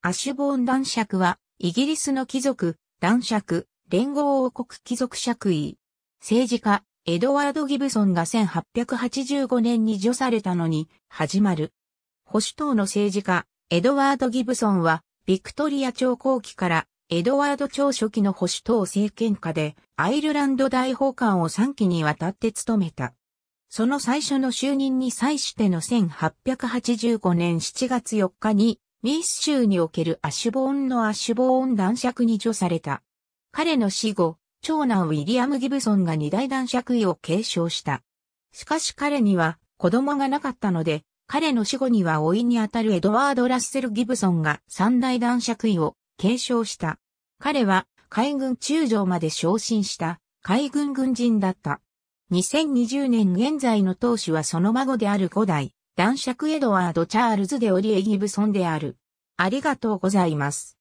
アシュボーン男爵は、イギリスの貴族、男爵、連合王国貴族爵位。政治家、エドワード・ギブソンが1885年に除されたのに、始まる。保守党の政治家、エドワード・ギブソンは、ビクトリア朝後期から、エドワード朝初期の保守党政権下で、アイルランド大法官を3期にわたって務めた。その最初の就任に際しての1885年7月4日に、ミース州におけるアシュボーンのアシュボーン男爵に除された。彼の死後、長男ウィリアム・ギブソンが二大男爵位を継承した。しかし彼には子供がなかったので、彼の死後には老いにあたるエドワード・ラッセル・ギブソンが三大男爵位を継承した。彼は海軍中将まで昇進した海軍軍人だった。2020年現在の当主はその孫である五代、男爵エドワード・チャールズ・でオリエ・ギブソンである。ありがとうございます。